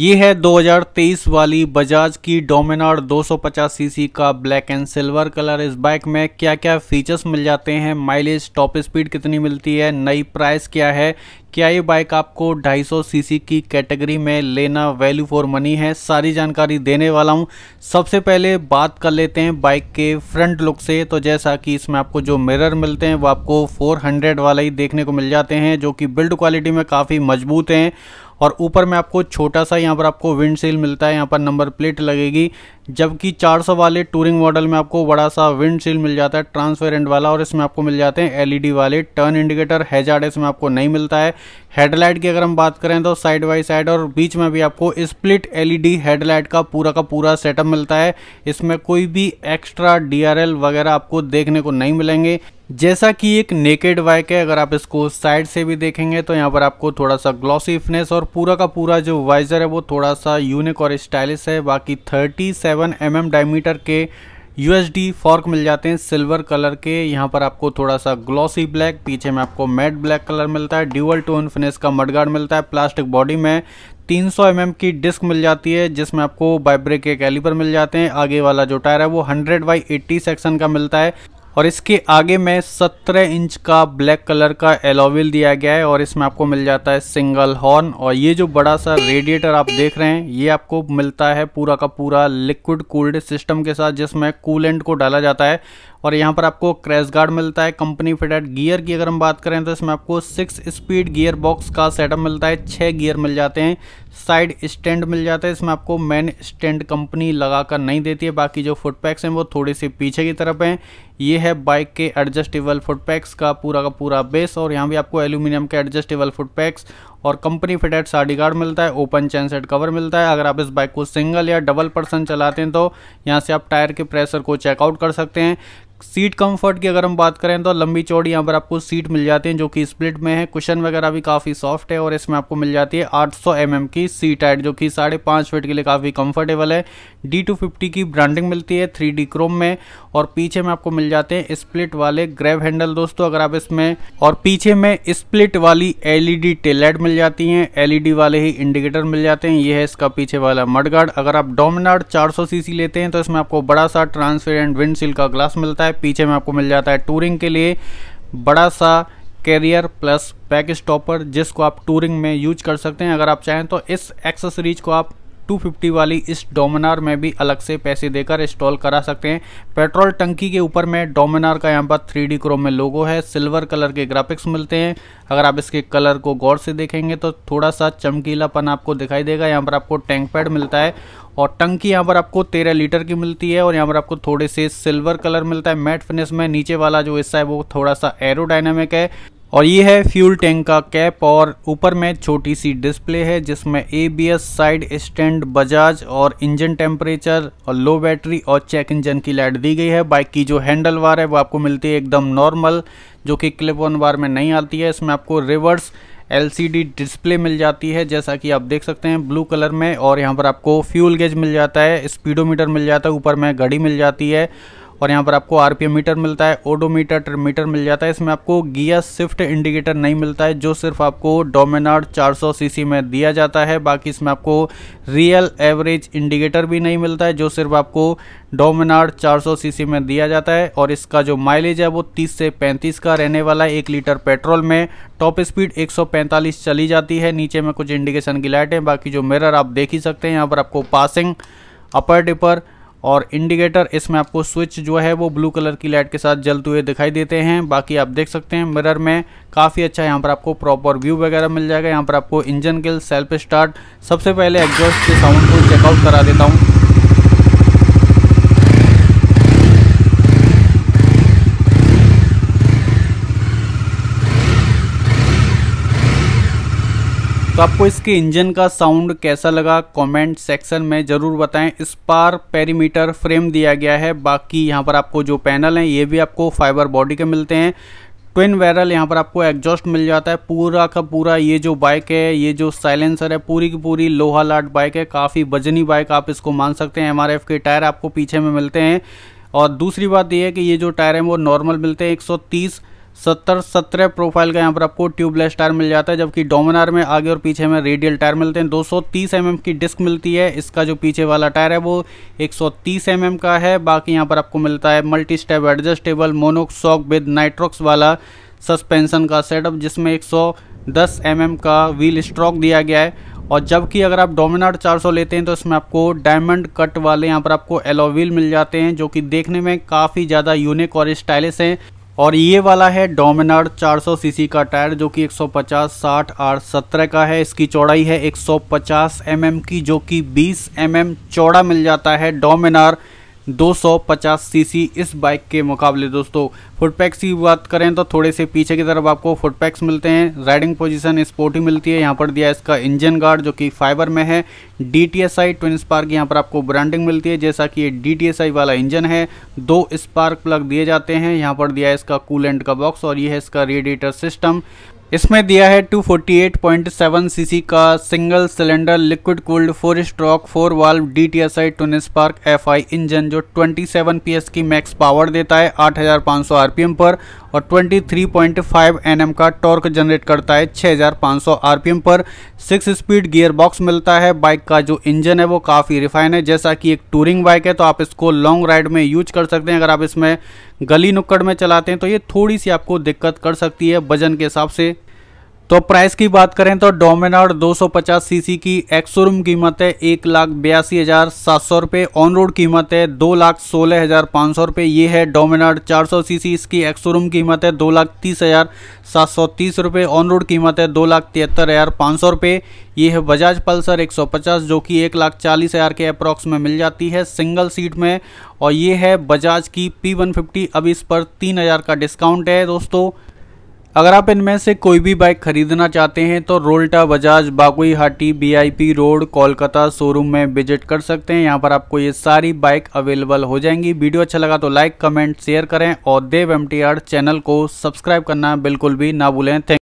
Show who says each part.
Speaker 1: ये है 2023 वाली बजाज की डोमिनार 250 सीसी का ब्लैक एंड सिल्वर कलर इस बाइक में क्या क्या फीचर्स मिल जाते हैं माइलेज टॉप स्पीड कितनी मिलती है नई प्राइस क्या है क्या ये बाइक आपको 250 सीसी की कैटेगरी में लेना वैल्यू फॉर मनी है सारी जानकारी देने वाला हूँ सबसे पहले बात कर लेते हैं बाइक के फ्रंट लुक से तो जैसा कि इसमें आपको जो मिरर मिलते हैं वो आपको 400 वाला ही देखने को मिल जाते हैं जो कि बिल्ड क्वालिटी में काफ़ी मजबूत हैं और ऊपर में आपको छोटा सा यहाँ पर आपको विंड विंडशील मिलता है यहाँ पर नंबर प्लेट लगेगी जबकि 400 वाले टूरिंग मॉडल में आपको बड़ा सा विंड सील मिल जाता है ट्रांसपेरेंट वाला और इसमें आपको मिल जाते हैं एलईडी e वाले टर्न इंडिकेटर हैजार्ड इसमें आपको नहीं मिलता है हेडलाइट की अगर हम बात करें तो साइड बाय साइड और बीच में भी आपको स्प्लिट एलईडी हेडलाइट का पूरा का पूरा सेटअप मिलता है इसमें कोई भी एक्स्ट्रा डी वगैरह आपको देखने को नहीं मिलेंगे जैसा कि एक नेकेड बाइक है अगर आप इसको साइड से भी देखेंगे तो यहाँ पर आपको थोड़ा सा ग्लॉसी फिनेस और पूरा का पूरा जो वाइजर है वो थोड़ा सा यूनिक और स्टाइलिश है बाकी 37 सेवन mm एम डायमीटर के यू एस डी फॉर्क मिल जाते हैं सिल्वर कलर के यहाँ पर आपको थोड़ा सा ग्लॉसी ब्लैक पीछे में आपको मैट ब्लैक कलर मिलता है ड्यूअल टोन फिनेस का मडगार्ड मिलता है प्लास्टिक बॉडी में 300 सौ mm की डिस्क मिल जाती है जिसमें आपको बाइब्रेक के कैलिपर मिल जाते हैं आगे वाला जो टायर है वो 100 बाई 80 सेक्शन का मिलता है और इसके आगे में 17 इंच का ब्लैक कलर का एलोविल दिया गया है और इसमें आपको मिल जाता है सिंगल हॉर्न और ये जो बड़ा सा रेडिएटर आप देख रहे हैं ये आपको मिलता है पूरा का पूरा लिक्विड कूल्ड सिस्टम के साथ जिसमें कूलेंट को डाला जाता है और यहाँ पर आपको क्रैश गार्ड मिलता है कंपनी फिटेड गियर की अगर हम बात करें तो इसमें आपको सिक्स स्पीड गियर बॉक्स का सेटअप मिलता है छः गियर मिल जाते हैं साइड स्टैंड मिल जाता है इसमें आपको मैन स्टैंड कंपनी लगा कर नहीं देती है बाकी जो फुटपैक्स हैं वो थोड़े से पीछे की तरफ हैं ये है बाइक के एडजस्टेबल फुटपैक्स का पूरा का पूरा बेस और यहाँ भी आपको एल्यूमिनियम के एडजस्टेबल फुटपैक्स और कंपनी फिटेड साड़ी गार्ड मिलता है ओपन चैन सेट कवर मिलता है अगर आप इस बाइक को सिंगल या डबल पर्सन चलाते हैं तो यहाँ से आप टायर के प्रेशर को चेकआउट कर सकते हैं सीट कंफर्ट की अगर हम बात करें तो लंबी चौड़ी यहाँ पर आपको सीट मिल जाती है जो कि स्प्लिट में है कुशन वगैरह भी काफ़ी सॉफ्ट है और इसमें आपको मिल जाती है 800 सौ mm की सीट हाइट जो कि साढ़े पाँच फिट के लिए काफ़ी कंफर्टेबल है डी टू फिफ्टी की ब्रांडिंग मिलती है थ्री डी क्रोम में और पीछे में आपको मिल जाते हैं स्प्लिट वाले ग्रैब हैंडल दोस्तों अगर आप इसमें और पीछे में स्प्लिट वाली एल ई डी टेलाइट मिल जाती हैं डी e वाले ही इंडिकेटर मिल जाते हैं ये है इसका पीछे वाला मडगार्ड अगर आप डोमिनार्ड सी सी लेते हैं तो इसमें आपको बड़ा सा ट्रांसपेरेंट विंडशील का ग्लास मिलता है पीछे में आपको मिल जाता है टूरिंग के लिए बड़ा सा कैरियर प्लस पैक स्टॉपर जिसको आप टूरिंग में यूज कर सकते हैं अगर आप चाहें तो इस एक्सेसरीज को आप 250 वाली इस डोमिनार में भी अलग से पैसे देकर इंस्टॉल करा सकते हैं पेट्रोल टंकी के ऊपर में डोमिनार का यहाँ पर थ्री डी क्रोम में लोगो है सिल्वर कलर के ग्राफिक्स मिलते हैं अगर आप इसके कलर को गौर से देखेंगे तो थोड़ा सा चमकीलापन आपको दिखाई देगा यहाँ पर आपको टैंक पैड मिलता है और टंकी यहाँ पर आपको तेरह लीटर की मिलती है और यहाँ पर आपको थोड़े से सिल्वर कलर मिलता है मैट फिनिश में नीचे वाला जो हिस्सा है वो थोड़ा सा एरोडाइनमिक है और ये है फ्यूल टैंक का कैप और ऊपर में छोटी सी डिस्प्ले है जिसमें एबीएस साइड स्टैंड बजाज और इंजन टेम्परेचर और लो बैटरी और चेक इंजन की लाइट दी गई है बाइक की जो हैंडल वार है वो आपको मिलती है एकदम नॉर्मल जो कि क्लिप ऑन वार में नहीं आती है इसमें आपको रिवर्स एलसीडी डिस्प्ले मिल जाती है जैसा कि आप देख सकते हैं ब्लू कलर में और यहाँ पर आपको फ्यूल गेज मिल जाता है स्पीडोमीटर मिल जाता है ऊपर में घड़ी मिल जाती है और यहाँ पर आपको आरपीएम मीटर मिलता है ओडोमीटर मीटर मिल जाता है इसमें आपको गियर स्विफ्ट इंडिकेटर नहीं मिलता है जो सिर्फ आपको डोमिनार 400 सीसी में दिया जाता है बाकी इसमें आपको रियल एवरेज इंडिकेटर भी नहीं मिलता है जो सिर्फ आपको डोमिनार 400 सीसी में दिया जाता है और इसका जो माइलेज है वो 30 से 35 का रहने वाला है एक लीटर पेट्रोल में टॉप स्पीड 145 चली जाती है नीचे में कुछ इंडिकेशन की लाइटें बाकी जो मिररर आप देख ही सकते हैं यहाँ पर आपको पासिंग अपर डिपर और इंडिकेटर इसमें आपको स्विच जो है वो ब्लू कलर की लाइट के साथ जलते हुए दिखाई देते हैं बाकी आप देख सकते हैं मिरर में काफ़ी अच्छा यहाँ पर आपको प्रॉपर व्यू वगैरह मिल जाएगा यहाँ पर आपको इंजन के सेल्फ स्टार्ट सबसे पहले एग्जॉस्ट के साउंड को चेकआउट करा देता हूँ तो आपको इसके इंजन का साउंड कैसा लगा कमेंट सेक्शन में ज़रूर बताएं इस पार पेरीमीटर फ्रेम दिया गया है बाकी यहाँ पर आपको जो पैनल हैं ये भी आपको फाइबर बॉडी के मिलते हैं ट्विन वैरल यहाँ पर आपको एग्जॉस्ट मिल जाता है पूरा का पूरा ये जो बाइक है ये जो साइलेंसर है पूरी की पूरी लोहा लाट बाइक है काफ़ी वजनी बाइक आप इसको मान सकते हैं एम के टायर आपको पीछे में मिलते हैं और दूसरी बात ये है कि ये जो टायर हैं वो नॉर्मल मिलते हैं एक सत्तर सत्रह प्रोफाइल का यहाँ पर आपको ट्यूबलेस टायर मिल जाता है जबकि डोमिनार में आगे और पीछे में रेडियल टायर मिलते हैं 230 सौ mm की डिस्क मिलती है इसका जो पीछे वाला टायर है वो 130 सौ mm का है बाकी यहाँ पर आपको मिलता है multi step adjustable monoshock with Nitrox वाला सस्पेंशन का सेटअप जिसमें एक सौ mm का व्हील स्ट्रॉक दिया गया है और जबकि अगर आप डोमिनार 400 लेते हैं तो इसमें आपको डायमंड कट वाले यहाँ पर आपको एलोवील मिल जाते हैं जो कि देखने में काफ़ी ज़्यादा यूनिक और स्टाइलिश हैं और ये वाला है डोमिनार 400 सीसी का टायर जो कि 150 60 आर 17 का है इसकी चौड़ाई है 150 सौ mm की जो कि 20 एम mm चौड़ा मिल जाता है डोमिनार 250 सीसी इस बाइक के मुकाबले दोस्तों फुटपैक्स की बात करें तो थोड़े से पीछे की तरफ आपको फुटपैक्स मिलते हैं राइडिंग पोजीशन स्पोर्टी मिलती है यहाँ पर दिया इसका इंजन गार्ड जो कि फाइबर में है D T S I twin spark यहाँ पर आपको ब्रांडिंग मिलती है जैसा कि ये डी टी एस आई वाला इंजन है दो स्पार्क प्लग दिए जाते हैं यहाँ पर दिया है इसका कूलेंट का बॉक्स और ये है इसका रेडिएटर सिस्टम इसमें दिया है 248.7 सीसी का single cylinder liquid cooled four stroke four valve D T S I twin spark F I engine जो 27 पीएस की मैक्स पावर देता है 8500 आरपीएम पर और 23.5 एनएम का टॉर्क जनरेट करता है 6500 आरपीएम पर सिक्स स्पीड गियर बॉक्स मिलता है बाइक का जो इंजन है वो काफ़ी रिफाइन है जैसा कि एक टूरिंग बाइक है तो आप इसको लॉन्ग राइड में यूज कर सकते हैं अगर आप इसमें गली नुक्कड़ में चलाते हैं तो ये थोड़ी सी आपको दिक्कत कर सकती है वजन के हिसाब से तो प्राइस की बात करें तो डोमिनार 250 सीसी की एक्सोरूम कीमत है एक लाख बयासी हज़ार सात सौ रुपये ऑन रोड कीमत है दो लाख सोलह हज़ार पाँच सौ रुपये ये है डोमिनार 400 सीसी इसकी एक्सोरूम कीमत है दो लाख तीस हज़ार सात सौ तीस रुपये ऑन रोड कीमत है दो लाख तिहत्तर हज़ार पाँच सौ रुपये ये है बजाज पल्सर 150 जो कि एक लाख चालीस हज़ार के अप्रॉक्स में मिल जाती है सिंगल सीट में और ये है बजाज की पी वन फिफ्टी अब इस पर तीन हज़ार का डिस्काउंट है दोस्तों अगर आप इनमें से कोई भी बाइक खरीदना चाहते हैं तो Rolta Bajaj Hati BIP road Kolkata showroom में विजिट कर सकते हैं यहाँ पर आपको ये सारी बाइक अवेलेबल हो जाएंगी वीडियो अच्छा लगा तो लाइक कमेंट शेयर करें और देव एम चैनल को सब्सक्राइब करना बिल्कुल भी ना भूलें थैंक